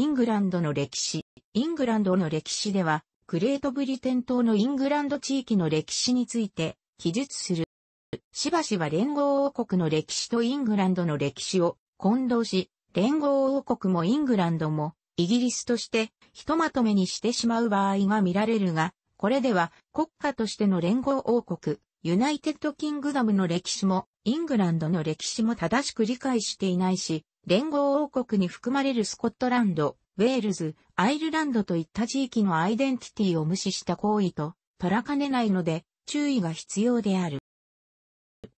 イングランドの歴史。イングランドの歴史では、グレートブリテン島のイングランド地域の歴史について記述する。しばしば連合王国の歴史とイングランドの歴史を混同し、連合王国もイングランドもイギリスとしてひとまとめにしてしまう場合が見られるが、これでは国家としての連合王国、ユナイテッドキングダムの歴史もイングランドの歴史も正しく理解していないし、連合王国に含まれるスコットランド、ウェールズ、アイルランドといった地域のアイデンティティを無視した行為ととらかねないので注意が必要である。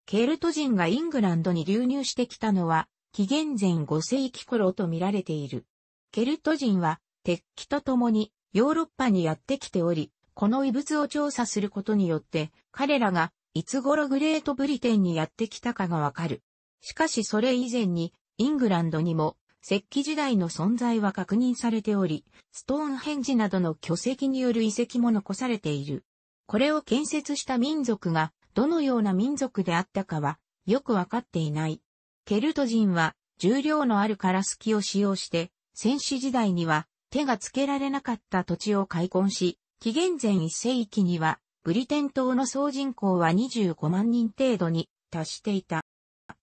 ケルト人がイングランドに流入してきたのは紀元前5世紀頃と見られている。ケルト人は鉄器と共にヨーロッパにやってきており、この遺物を調査することによって彼らがいつ頃グレートブリテンにやってきたかがわかる。しかしそれ以前にイングランドにも石器時代の存在は確認されており、ストーンヘンジなどの巨石による遺跡も残されている。これを建設した民族がどのような民族であったかはよくわかっていない。ケルト人は重量のあるカラスキを使用して、戦死時代には手がつけられなかった土地を開墾し、紀元前1世紀にはブリテン島の総人口は25万人程度に達していた。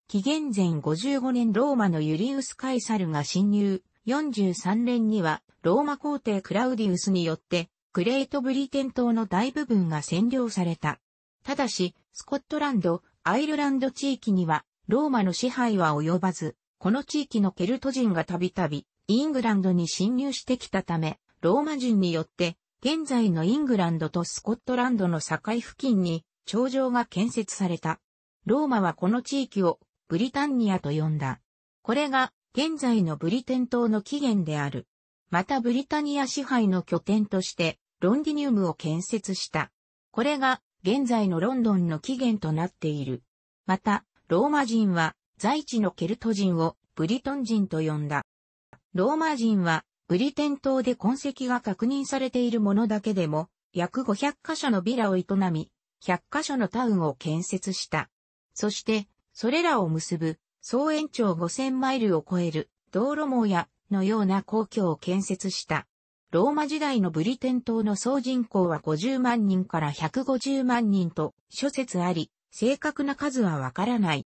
紀元前55年ローマのユリウス・カイサルが侵入、43年にはローマ皇帝クラウディウスによってクレートブリテン島の大部分が占領された。ただし、スコットランド、アイルランド地域にはローマの支配は及ばず、この地域のケルト人がたびたびイングランドに侵入してきたため、ローマ人によって現在のイングランドとスコットランドの境付近に長城が建設された。ローマはこの地域をブリタンニアと呼んだ。これが現在のブリテン島の起源である。またブリタニア支配の拠点としてロンディニウムを建設した。これが現在のロンドンの起源となっている。また、ローマ人は在地のケルト人をブリトン人と呼んだ。ローマ人はブリテン島で痕跡が確認されているものだけでも約500カ所のビラを営み、100カ所のタウンを建設した。そしてそれらを結ぶ、総延長5000マイルを超える、道路網や、のような皇居を建設した。ローマ時代のブリテン島の総人口は50万人から150万人と諸説あり、正確な数はわからない。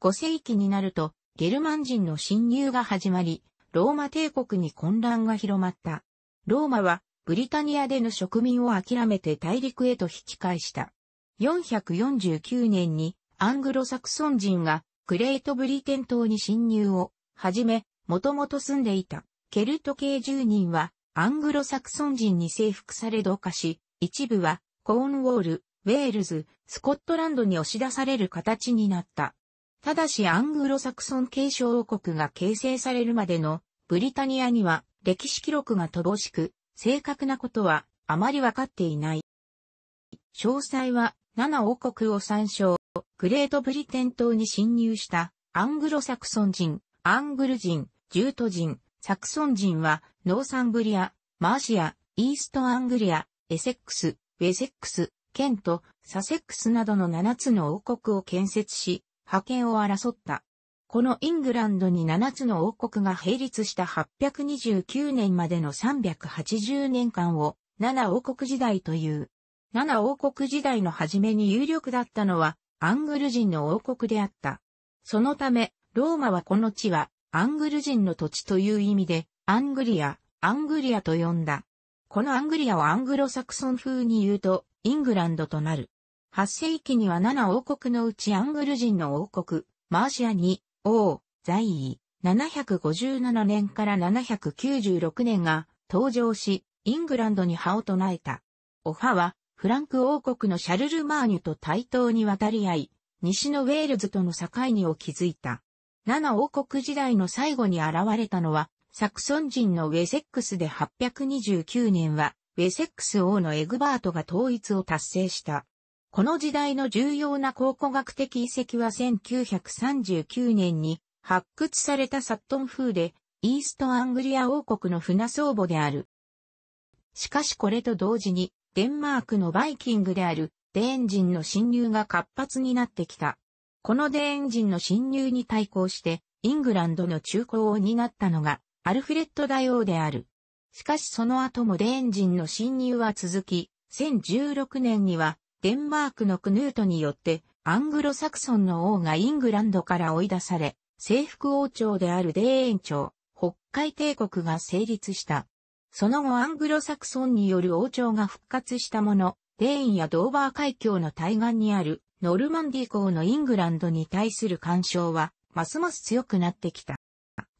5世紀になると、ゲルマン人の侵入が始まり、ローマ帝国に混乱が広まった。ローマは、ブリタニアでの植民を諦めて大陸へと引き返した。449年にアングロサクソン人がグレートブリテン島に侵入をはじめ、もともと住んでいたケルト系住人はアングロサクソン人に征服され同化し、一部はコーンウォール、ウェールズ、スコットランドに押し出される形になった。ただしアングロサクソン継承王国が形成されるまでのブリタニアには歴史記録が乏しく、正確なことはあまりわかっていない。詳細は7王国を参照。グレートブリテン島に侵入したアングロサクソン人、アングル人、ジュート人、サクソン人はノーサンブリア、マーシア、イーストアングリア、エセックス、ウェセックス、ケント、サセックスなどの7つの王国を建設し、覇権を争った。このイングランドに7つの王国が並立した829年までの380年間を7王国時代という。7王国時代の初めに有力だったのはアングル人の王国であった。そのため、ローマはこの地は、アングル人の土地という意味で、アングリア、アングリアと呼んだ。このアングリアをアングロサクソン風に言うと、イングランドとなる。8世紀には7王国のうちアングル人の王国、マーシアに、王、在位、757年から796年が登場し、イングランドに葉を唱えた。オファは、フランク王国のシャルルマーニュと対等に渡り合い、西のウェールズとの境にを築いた。七王国時代の最後に現れたのは、サクソン人のウェセックスで829年は、ウェセックス王のエグバートが統一を達成した。この時代の重要な考古学的遺跡は1939年に発掘されたサットン風で、イーストアングリア王国の船相母である。しかしこれと同時に、デンマークのバイキングであるデーン人の侵入が活発になってきた。このデーン人の侵入に対抗して、イングランドの中高を担ったのが、アルフレッド大王である。しかしその後もデーン人の侵入は続き、1016年には、デンマークのクヌートによって、アングロサクソンの王がイングランドから追い出され、征服王朝であるデーン朝、北海帝国が成立した。その後アングロサクソンによる王朝が復活したもの、デーンやドーバー海峡の対岸にあるノルマンディ港のイングランドに対する干渉は、ますます強くなってきた。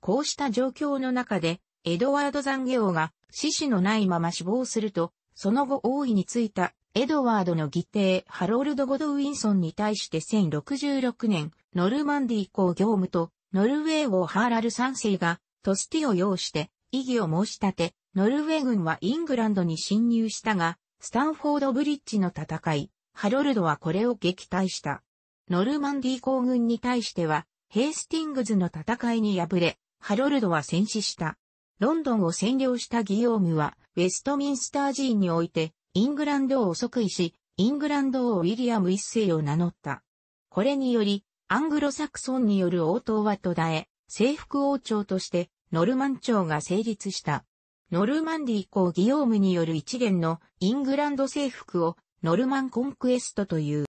こうした状況の中で、エドワード残業が死死のないまま死亡すると、その後王位についたエドワードの義弟ハロルド・ゴドウィンソンに対して1066年、ノルマンディ公業務とノルウェー王ハーラル三世がトスティを要して異議を申し立て、ノルウェー軍はイングランドに侵入したが、スタンフォードブリッジの戦い、ハロルドはこれを撃退した。ノルマンディー公軍に対しては、ヘイスティングズの戦いに敗れ、ハロルドは戦死した。ロンドンを占領したギヨームは、ウェストミンスター寺院において、イングランド王を即位し、イングランド王ウィリアム一世を名乗った。これにより、アングロサクソンによる応答は途絶え、征服王朝として、ノルマン朝が成立した。ノルマンディー公ギオームによる一元のイングランド征服をノルマンコンクエストという。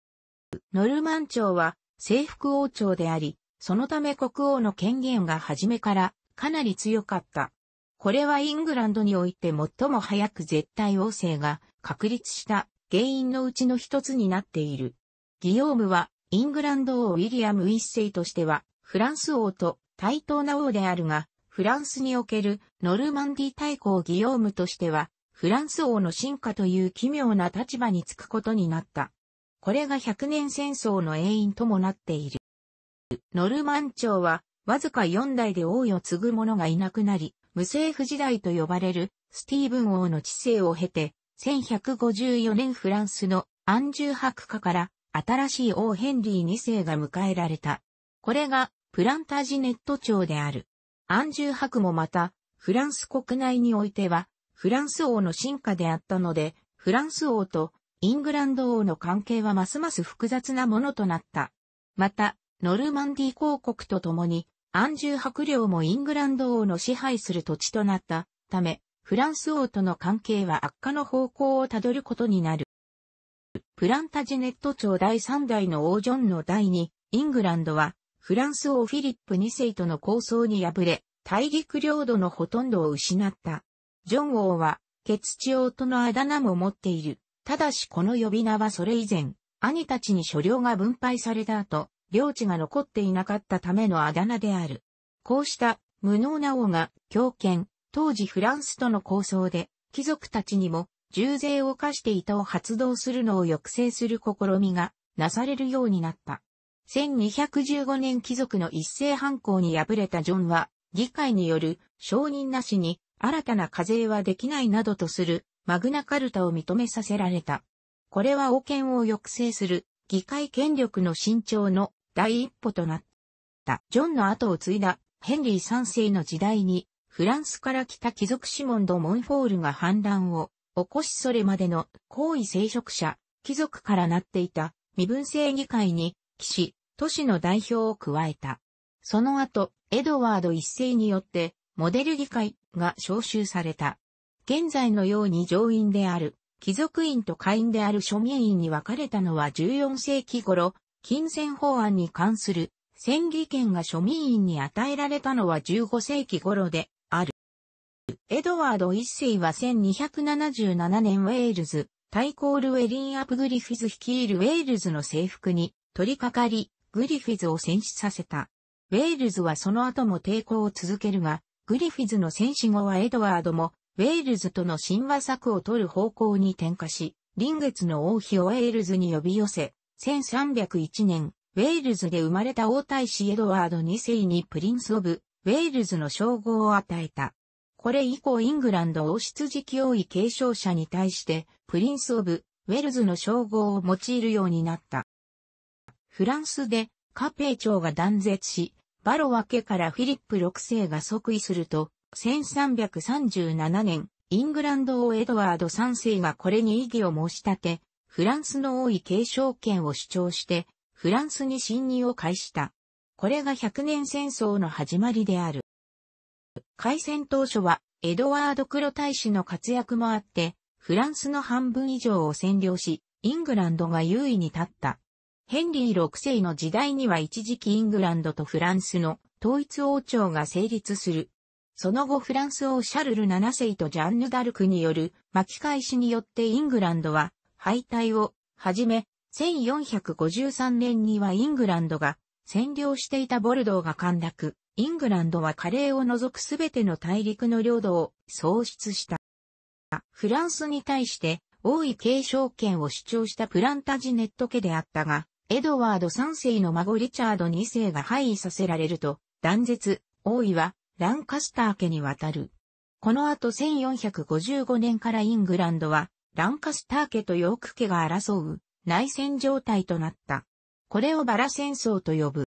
ノルマン朝は征服王朝であり、そのため国王の権限が初めからかなり強かった。これはイングランドにおいて最も早く絶対王政が確立した原因のうちの一つになっている。ギオームはイングランド王ウィリアム一世としてはフランス王と対等な王であるが、フランスにおけるノルマンディ大公ギヨームとしては、フランス王の進化という奇妙な立場につくことになった。これが100年戦争の永遠ともなっている。ノルマン朝は、わずか4代で王位を継ぐ者がいなくなり、無政府時代と呼ばれるスティーブン王の治世を経て、1154年フランスのアンジュ博家から新しい王ヘンリー2世が迎えられた。これがプランタジネット朝である。安住博もまた、フランス国内においては、フランス王の進化であったので、フランス王とイングランド王の関係はますます複雑なものとなった。また、ノルマンディ公国とともに、アンジュー領もイングランド王の支配する土地となったため、フランス王との関係は悪化の方向をたどることになる。プランタジネット朝第3代の王ジョンの第2、イングランドは、フランス王フィリップ2世との抗争に敗れ、大陸領土のほとんどを失った。ジョン王は、ケツチ王とのあだ名も持っている。ただしこの呼び名はそれ以前、兄たちに所領が分配された後、領地が残っていなかったためのあだ名である。こうした無能な王が強権、当時フランスとの抗争で、貴族たちにも重税を課していたを発動するのを抑制する試みがなされるようになった。1215年貴族の一斉反抗に敗れたジョンは、議会による承認なしに新たな課税はできないなどとするマグナカルタを認めさせられた。これは王権を抑制する議会権力の伸長の第一歩となった。ジョンの後を継いだヘンリー三世の時代にフランスから来た貴族シモン・ド・モンフォールが反乱を起こしそれまでの高位聖職者、貴族からなっていた身分制議会に、騎士、都市の代表を加えた。その後、エドワード一世によって、モデル議会が招集された。現在のように上院である、貴族院と下院である庶民院に分かれたのは14世紀頃、金銭法案に関する戦議権が庶民院に与えられたのは15世紀頃である。エドワード一世は1277年ウェールズ、タイコールウェリン・アプグリフィズ率いるウェールズの征服に取り掛かり、グリフィズを戦死させた。ウェールズはその後も抵抗を続けるが、グリフィズの戦死後はエドワードも、ウェールズとの神話策を取る方向に転化し、臨月の王妃をウェールズに呼び寄せ、1301年、ウェールズで生まれた王太子エドワード2世にプリンス・オブ・ウェールズの称号を与えた。これ以降イングランド王室時期多位継承者に対して、プリンス・オブ・ウェルズの称号を用いるようになった。フランスでカペー朝が断絶し、バロワ家からフィリップ6世が即位すると、1337年、イングランド王エドワード3世がこれに異議を申し立て、フランスの王位継承権を主張して、フランスに侵入を開した。これが100年戦争の始まりである。開戦当初は、エドワード黒大使の活躍もあって、フランスの半分以上を占領し、イングランドが優位に立った。ヘンリー6世の時代には一時期イングランドとフランスの統一王朝が成立する。その後フランス王シャルル7世とジャンヌ・ダルクによる巻き返しによってイングランドは敗退をはじめ、1453年にはイングランドが占領していたボルドーが陥落。イングランドはカレーを除くすべての大陸の領土を喪失した。フランスに対して王位継承権を主張したプランタジネット家であったが、エドワード3世の孫リチャード2世が廃位させられると、断絶、王位はランカスター家に渡る。この後1455年からイングランドは、ランカスター家とヨーク家が争う内戦状態となった。これをバラ戦争と呼ぶ。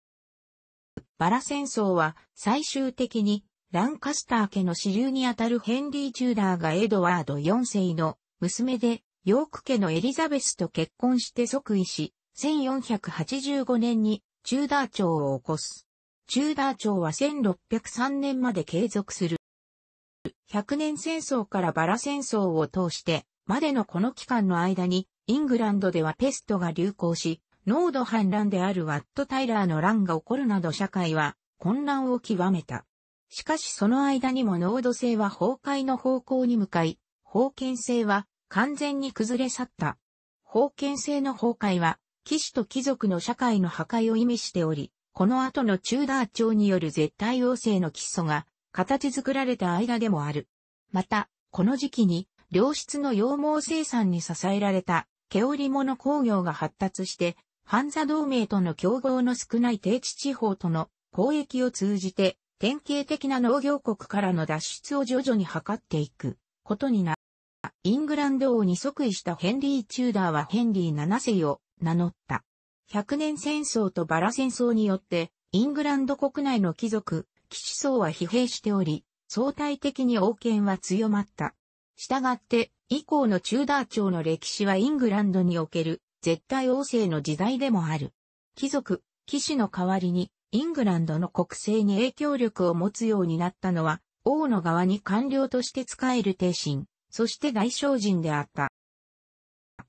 バラ戦争は最終的にランカスター家の支流にあたるヘンリー・チューダーがエドワード4世の娘でヨーク家のエリザベスと結婚して即位し、1485年にチューダー朝を起こす。チューダー朝は1603年まで継続する。100年戦争からバラ戦争を通してまでのこの期間の間にイングランドではペストが流行し、濃度反乱であるワット・タイラーの乱が起こるなど社会は混乱を極めた。しかしその間にも濃度性は崩壊の方向に向かい、封建性は完全に崩れ去った。封建性の崩壊は騎士と貴族の社会の破壊を意味しており、この後のチューダー朝による絶対王政の基礎が形作られた間でもある。また、この時期に良質の羊毛生産に支えられた毛織物工業が発達して、ハンザ同盟との競合の少ない低地地方との交易を通じて、典型的な農業国からの脱出を徐々に図っていくことになた。イングランド王に即位したヘンリー・チューダーはヘンリー7世を名乗った。百年戦争とバラ戦争によって、イングランド国内の貴族、騎士層は疲弊しており、相対的に王権は強まった。したがって、以降のチューダー朝の歴史はイングランドにおける絶対王政の時代でもある。貴族、騎士の代わりに、イングランドの国政に影響力を持つようになったのは、王の側に官僚として仕える帝臣、そして外省人であった。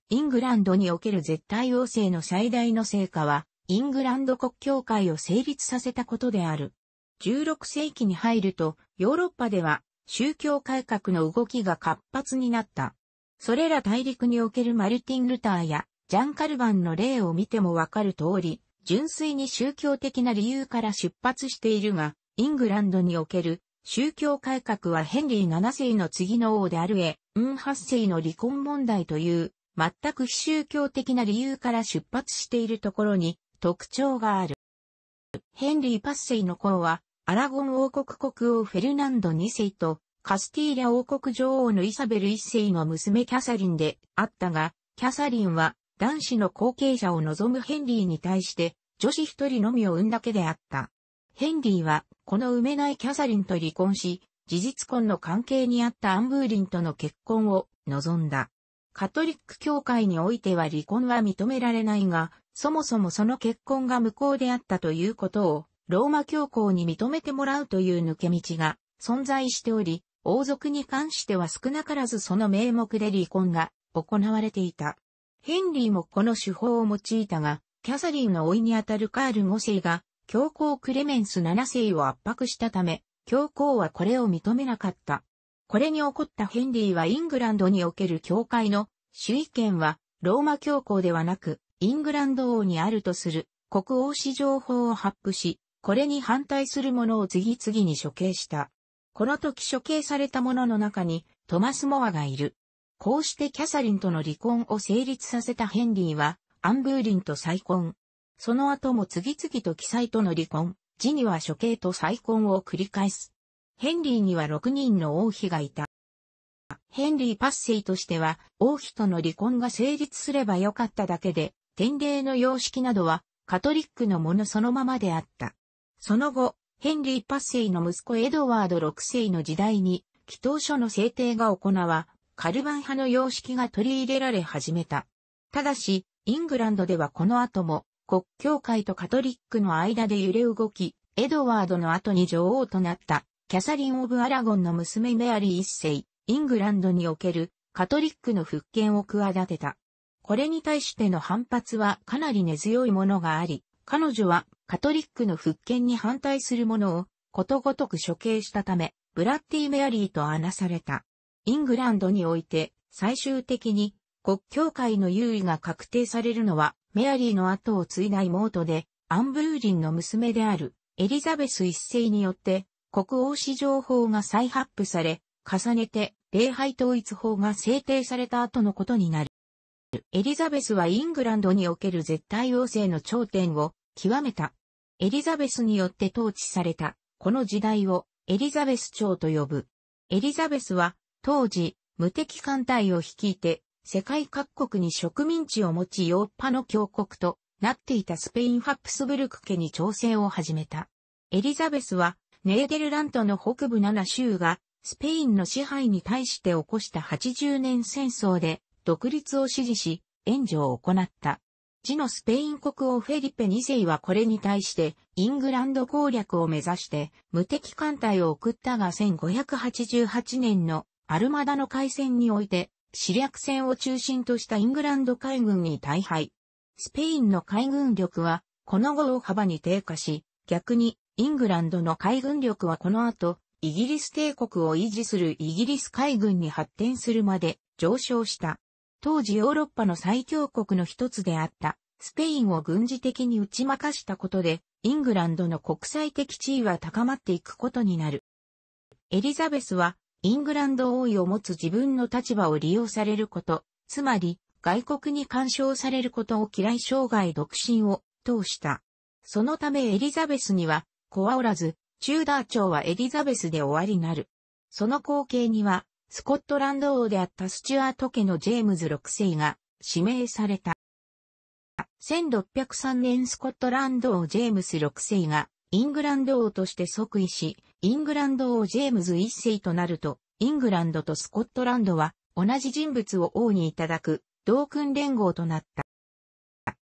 イングランドにおける絶対王政の最大の成果は、イングランド国教会を成立させたことである。16世紀に入ると、ヨーロッパでは宗教改革の動きが活発になった。それら大陸におけるマルティン・ルターやジャン・カルバンの例を見てもわかる通り、純粋に宗教的な理由から出発しているが、イングランドにおける宗教改革はヘンリー7世の次の王であるエ・ウン8世の離婚問題という全く非宗教的な理由から出発しているところに特徴がある。ヘンリー・パッセイの子は、アラゴン王国国王フェルナンド2世と、カスティーリャ王国女王のイサベル1世の娘キャサリンであったが、キャサリンは男子の後継者を望むヘンリーに対して女子一人のみを産んだけであった。ヘンリーはこの産めないキャサリンと離婚し、事実婚の関係にあったアンブーリンとの結婚を望んだ。カトリック教会においては離婚は認められないが、そもそもその結婚が無効であったということを、ローマ教皇に認めてもらうという抜け道が存在しており、王族に関しては少なからずその名目で離婚が行われていた。ヘンリーもこの手法を用いたが、キャサリンのいにあたるカール5世が、教皇クレメンス7世を圧迫したため、教皇はこれを認めなかった。これに怒ったヘンリーはイングランドにおける教会の主意権はローマ教皇ではなくイングランド王にあるとする国王史情報を発布し、これに反対する者を次々に処刑した。この時処刑された者の中にトマス・モアがいる。こうしてキャサリンとの離婚を成立させたヘンリーはアンブーリンと再婚。その後も次々と記載との離婚、ジには処刑と再婚を繰り返す。ヘンリーには6人の王妃がいた。ヘンリー・パッセイとしては、王妃との離婚が成立すればよかっただけで、典礼の様式などは、カトリックのものそのままであった。その後、ヘンリー・パッセイの息子エドワード6世の時代に、祈祷書の制定が行わ、カルバン派の様式が取り入れられ始めた。ただし、イングランドではこの後も、国教会とカトリックの間で揺れ動き、エドワードの後に女王となったキャサリン・オブ・アラゴンの娘メアリー一世、イングランドにおけるカトリックの復権を企てた。これに対しての反発はかなり根強いものがあり、彼女はカトリックの復権に反対するものをことごとく処刑したため、ブラッティ・メアリーとあなされた。イングランドにおいて最終的に国教会の優位が確定されるのはメアリーの後を継いだ妹でアン・ブルーリンの娘であるエリザベス一世によって国王史上法が再発布され、重ねて礼拝統一法が制定された後のことになる。エリザベスはイングランドにおける絶対王政の頂点を極めた。エリザベスによって統治された、この時代をエリザベス朝と呼ぶ。エリザベスは当時無敵艦隊を率いて世界各国に植民地を持ちヨーロッパの強国となっていたスペインハプスブルク家に調整を始めた。エリザベスはネーデルラントの北部7州がスペインの支配に対して起こした80年戦争で独立を支持し援助を行った。地のスペイン国王フェリペ2世はこれに対してイングランド攻略を目指して無敵艦隊を送ったが1588年のアルマダの海戦において死略戦を中心としたイングランド海軍に大敗。スペインの海軍力はこの後大幅に低下し、逆にイングランドの海軍力はこの後、イギリス帝国を維持するイギリス海軍に発展するまで上昇した。当時ヨーロッパの最強国の一つであった、スペインを軍事的に打ち負かしたことで、イングランドの国際的地位は高まっていくことになる。エリザベスは、イングランド王位を持つ自分の立場を利用されること、つまり、外国に干渉されることを嫌い生涯独身を通した。そのためエリザベスには、子はおらず、チューダー朝はエリザベスで終わりなる。その光景には、スコットランド王であったスチュアート家のジェームズ6世が指名された。1603年スコットランド王ジェームス6世がイングランド王として即位し、イングランド王ジェームズ1世となると、イングランドとスコットランドは同じ人物を王にいただく同訓連合となった。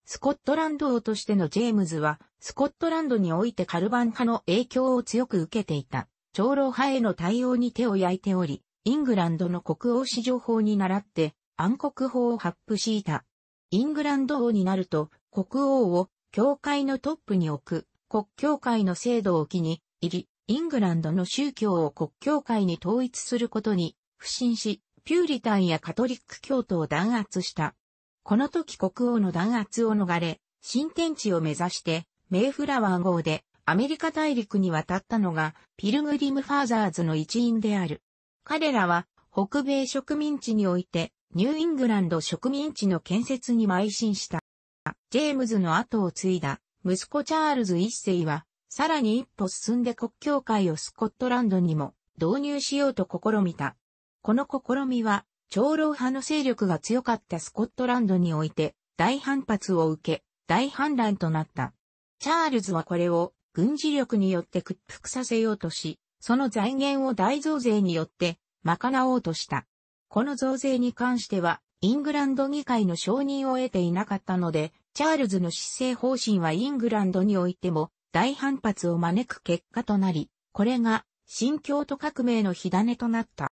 スコットランド王としてのジェームズは、スコットランドにおいてカルバン派の影響を強く受けていた、長老派への対応に手を焼いており、イングランドの国王史上法に倣って、暗黒法を発布しいた。イングランド王になると、国王を教会のトップに置く、国教会の制度を機に入り、イングランドの宗教を国教会に統一することに、不信し、ピューリタンやカトリック教徒を弾圧した。この時国王の弾圧を逃れ、新天地を目指して、メイフラワー号でアメリカ大陸に渡ったのが、ピルグリムファーザーズの一員である。彼らは、北米植民地において、ニューイングランド植民地の建設に邁進した。ジェームズの後を継いだ、息子チャールズ一世は、さらに一歩進んで国境界をスコットランドにも導入しようと試みた。この試みは長老派の勢力が強かったスコットランドにおいて、大反発を受け、大反乱となった。チャールズはこれを軍事力によって屈服させようとし、その財源を大増税によって賄おうとした。この増税に関しては、イングランド議会の承認を得ていなかったので、チャールズの施政方針はイングランドにおいても大反発を招く結果となり、これが新京都革命の火種となった。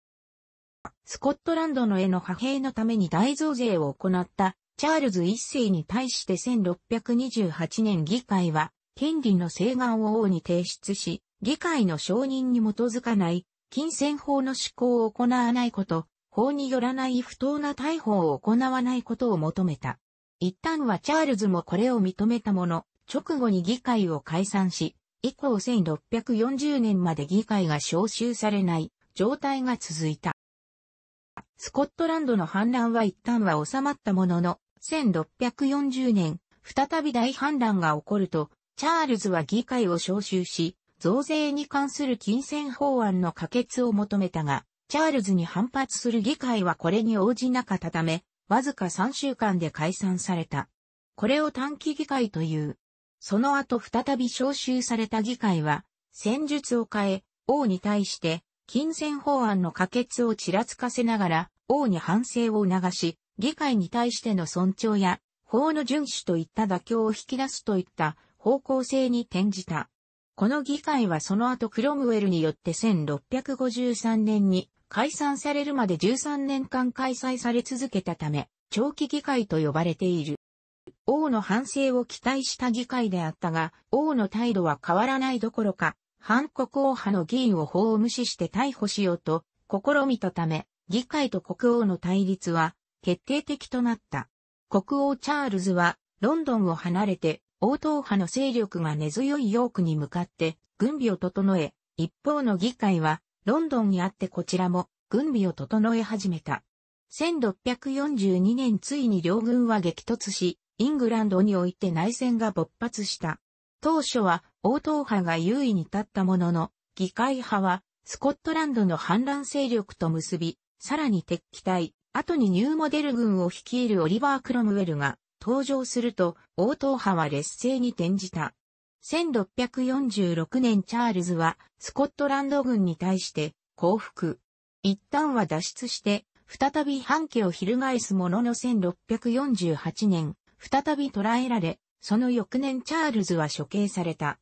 スコットランドの絵の派兵のために大増税を行ったチャールズ一世に対して1628年議会は権利の請願を王に提出し、議会の承認に基づかない金銭法の施行を行わないこと、法によらない不当な逮捕を行わないことを求めた。一旦はチャールズもこれを認めたもの、直後に議会を解散し、以降1640年まで議会が招集されない状態が続いた。スコットランドの反乱は一旦は収まったものの、1640年、再び大反乱が起こると、チャールズは議会を招集し、増税に関する金銭法案の可決を求めたが、チャールズに反発する議会はこれに応じなかったため、わずか3週間で解散された。これを短期議会という。その後再び招集された議会は、戦術を変え、王に対して、金銭法案の可決をちらつかせながら、王に反省を促し、議会に対しての尊重や、法の遵守といった妥協を引き出すといった方向性に転じた。この議会はその後クロムウェルによって1653年に解散されるまで13年間開催され続けたため、長期議会と呼ばれている。王の反省を期待した議会であったが、王の態度は変わらないどころか、反国王派の議員を法を無視して逮捕しようと試みたため、議会と国王の対立は決定的となった。国王チャールズはロンドンを離れて王党派の勢力が根強いヨークに向かって軍備を整え、一方の議会はロンドンにあってこちらも軍備を整え始めた。1642年ついに両軍は激突し、イングランドにおいて内戦が勃発した。当初は王党派が優位に立ったものの、議会派はスコットランドの反乱勢力と結び、さらに敵機体、後にニューモデル軍を率いるオリバー・クロムウェルが登場すると、応答派は劣勢に転じた。1646年チャールズはスコットランド軍に対して降伏。一旦は脱出して、再び反旗を翻すものの1648年、再び捕らえられ、その翌年チャールズは処刑された。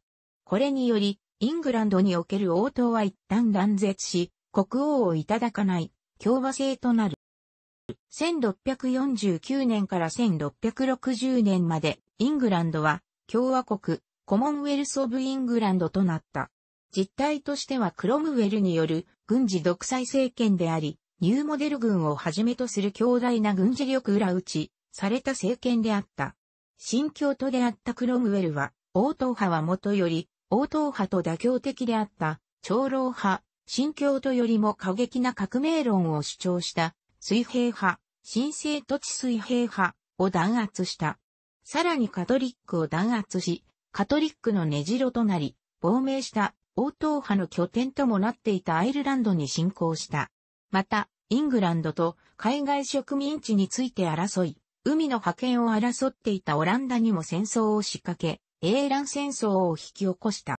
これにより、イングランドにおける応答は一旦断絶し、国王をいただかない。共和制となる。1649年から1660年まで、イングランドは共和国、コモンウェルス・オブ・イングランドとなった。実態としてはクロムウェルによる軍事独裁政権であり、ニューモデル軍をはじめとする強大な軍事力裏打ちされた政権であった。新教徒であったクロムウェルは、王党派はもとより、王党派と妥協的であった、長老派、新教徒よりも過激な革命論を主張した水平派、新生土地水平派を弾圧した。さらにカトリックを弾圧し、カトリックの根城となり、亡命した王党派の拠点ともなっていたアイルランドに侵攻した。また、イングランドと海外植民地について争い、海の覇権を争っていたオランダにも戦争を仕掛け、英乱戦争を引き起こした。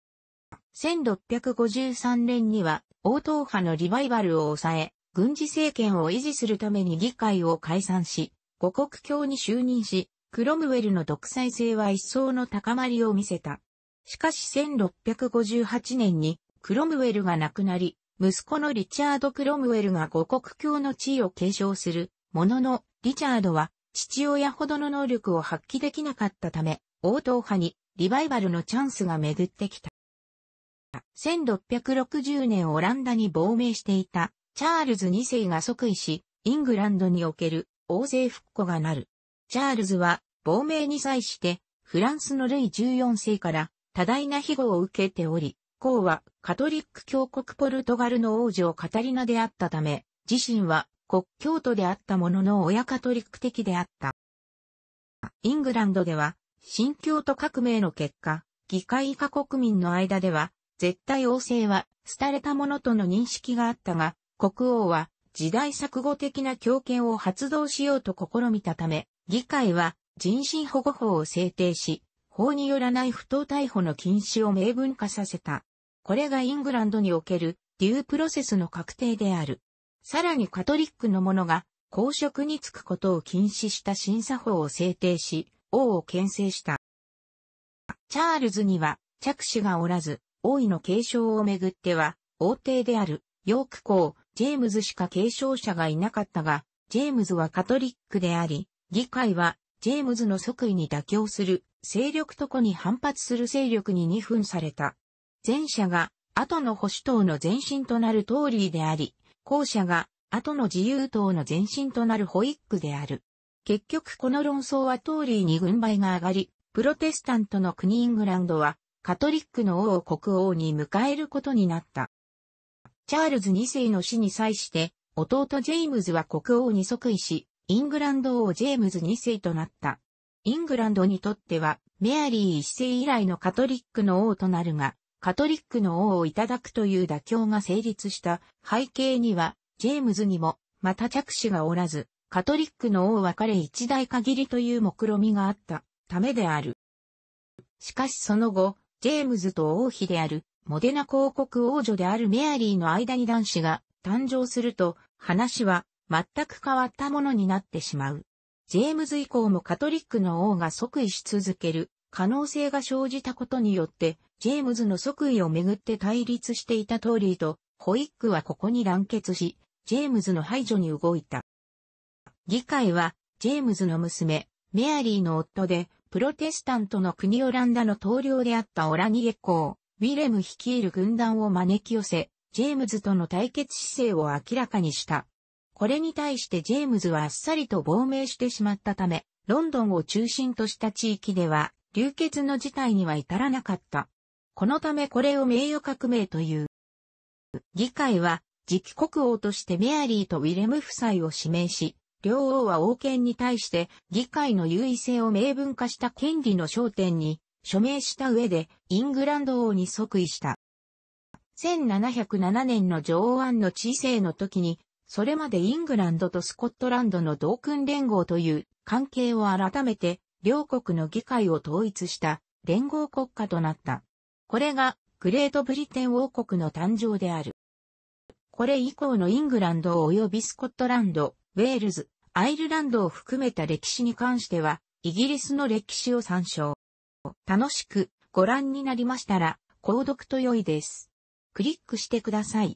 1653年には、王党派のリバイバルを抑え、軍事政権を維持するために議会を解散し、五国教に就任し、クロムウェルの独裁性は一層の高まりを見せた。しかし1658年にクロムウェルが亡くなり、息子のリチャード・クロムウェルが五国教の地位を継承するものの、リチャードは父親ほどの能力を発揮できなかったため、王党派にリバイバルのチャンスが巡ってきた。1660年オランダに亡命していたチャールズ2世が即位し、イングランドにおける大勢復古がなる。チャールズは亡命に際してフランスのルイ14世から多大な庇護を受けており、公はカトリック教国ポルトガルの王女カタリナであったため、自身は国教徒であったものの親カトリック的であった。イングランドでは、新教徒革命の結果、議会以下国民の間では、絶対王政は、廃れたものとの認識があったが、国王は、時代錯誤的な強権を発動しようと試みたため、議会は人身保護法を制定し、法によらない不当逮捕の禁止を明文化させた。これがイングランドにおけるデュープロセスの確定である。さらにカトリックの者が公職に就くことを禁止した審査法を制定し、王を牽制した。チャールズには着手がおらず、王位の継承をめぐっては、王帝である、ヨーク公、ジェームズしか継承者がいなかったが、ジェームズはカトリックであり、議会は、ジェームズの即位に妥協する、勢力とこに反発する勢力に二分された。前者が、後の保守党の前身となるトーリーであり、後者が、後の自由党の前身となるホイックである。結局この論争はトーリーに軍配が上がり、プロテスタントの国イングランドは、カトリックの王を国王に迎えることになった。チャールズ2世の死に際して、弟ジェイムズは国王に即位し、イングランド王ジェームズ2世となった。イングランドにとっては、メアリー1世以来のカトリックの王となるが、カトリックの王をいただくという妥協が成立した背景には、ジェームズにも、また着手がおらず、カトリックの王は彼一代限りという目論みがあったためである。しかしその後、ジェームズと王妃である、モデナ広告王女であるメアリーの間に男子が誕生すると、話は全く変わったものになってしまう。ジェームズ以降もカトリックの王が即位し続ける可能性が生じたことによって、ジェームズの即位をめぐって対立していたトーリーと、ホイックはここに団結し、ジェームズの排除に動いた。議会は、ジェームズの娘、メアリーの夫で、プロテスタントの国オランダの統領であったオラニエ公、ウィレム率いる軍団を招き寄せ、ジェームズとの対決姿勢を明らかにした。これに対してジェームズはあっさりと亡命してしまったため、ロンドンを中心とした地域では、流血の事態には至らなかった。このためこれを名誉革命という。議会は、次期国王としてメアリーとウィレム夫妻を指名し、両王は王権に対して議会の優位性を明文化した権利の焦点に署名した上でイングランド王に即位した。1707年の女王案の知性の時に、それまでイングランドとスコットランドの同訓連合という関係を改めて両国の議会を統一した連合国家となった。これがグレートブリテン王国の誕生である。これ以降のイングランド及びスコットランド、ウェールズ、アイルランドを含めた歴史に関しては、イギリスの歴史を参照。楽しくご覧になりましたら、購読と良いです。クリックしてください。